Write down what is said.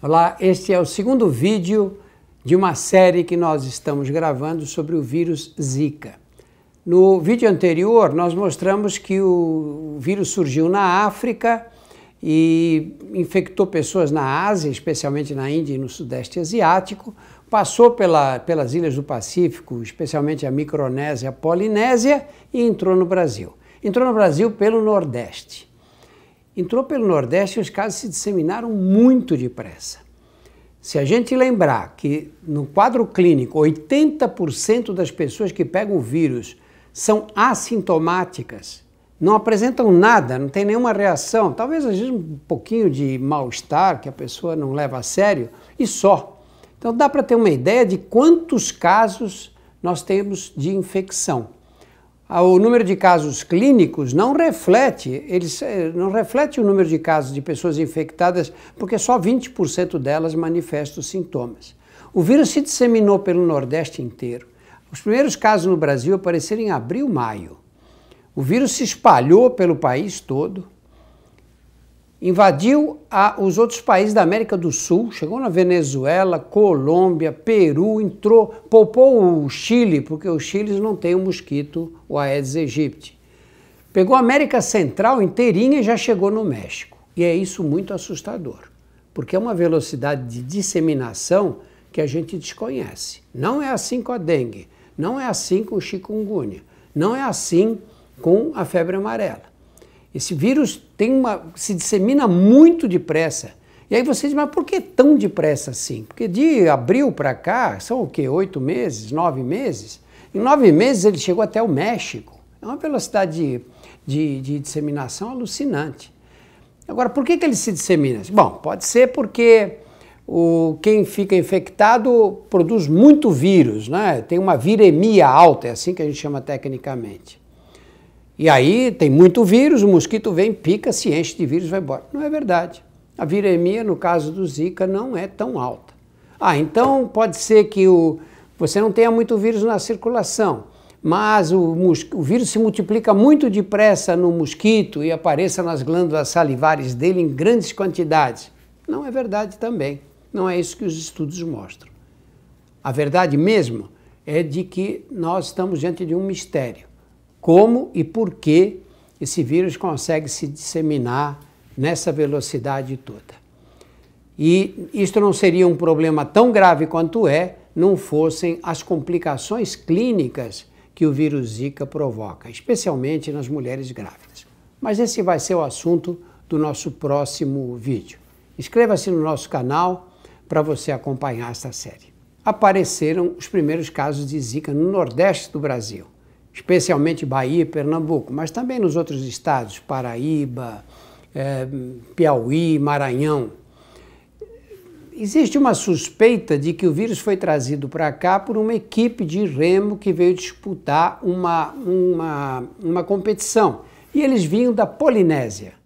Olá, este é o segundo vídeo de uma série que nós estamos gravando sobre o vírus Zika. No vídeo anterior, nós mostramos que o vírus surgiu na África e infectou pessoas na Ásia, especialmente na Índia e no Sudeste Asiático, passou pela, pelas ilhas do Pacífico, especialmente a Micronésia, a Polinésia, e entrou no Brasil. Entrou no Brasil pelo Nordeste entrou pelo Nordeste e os casos se disseminaram muito depressa. Se a gente lembrar que no quadro clínico 80% das pessoas que pegam o vírus são assintomáticas, não apresentam nada, não tem nenhuma reação, talvez às vezes um pouquinho de mal-estar que a pessoa não leva a sério e só. Então dá para ter uma ideia de quantos casos nós temos de infecção. Ah, o número de casos clínicos não reflete, eles, eh, não reflete o número de casos de pessoas infectadas, porque só 20% delas manifestam sintomas. O vírus se disseminou pelo Nordeste inteiro. Os primeiros casos no Brasil apareceram em abril, maio. O vírus se espalhou pelo país todo invadiu a, os outros países da América do Sul, chegou na Venezuela, Colômbia, Peru, entrou, poupou o Chile, porque o Chile não tem o mosquito, o Aedes aegypti. Pegou a América Central inteirinha e já chegou no México. E é isso muito assustador, porque é uma velocidade de disseminação que a gente desconhece. Não é assim com a dengue, não é assim com o chikungunya, não é assim com a febre amarela. Esse vírus tem uma, se dissemina muito depressa. E aí você diz, mas por que tão depressa assim? Porque de abril para cá, são o quê? Oito meses? Nove meses? Em nove meses ele chegou até o México. É uma velocidade de, de, de disseminação alucinante. Agora, por que, que ele se dissemina? Bom, pode ser porque o, quem fica infectado produz muito vírus, né? tem uma viremia alta, é assim que a gente chama tecnicamente. E aí tem muito vírus, o mosquito vem, pica, se enche de vírus vai embora. Não é verdade. A viremia, no caso do Zika, não é tão alta. Ah, então pode ser que o, você não tenha muito vírus na circulação, mas o, o vírus se multiplica muito depressa no mosquito e apareça nas glândulas salivares dele em grandes quantidades. Não é verdade também. Não é isso que os estudos mostram. A verdade mesmo é de que nós estamos diante de um mistério como e por que esse vírus consegue se disseminar nessa velocidade toda. E isto não seria um problema tão grave quanto é, não fossem as complicações clínicas que o vírus Zika provoca, especialmente nas mulheres grávidas. Mas esse vai ser o assunto do nosso próximo vídeo. Inscreva-se no nosso canal para você acompanhar esta série. Apareceram os primeiros casos de Zika no Nordeste do Brasil especialmente Bahia e Pernambuco, mas também nos outros estados, Paraíba, é, Piauí, Maranhão. Existe uma suspeita de que o vírus foi trazido para cá por uma equipe de remo que veio disputar uma, uma, uma competição. E eles vinham da Polinésia.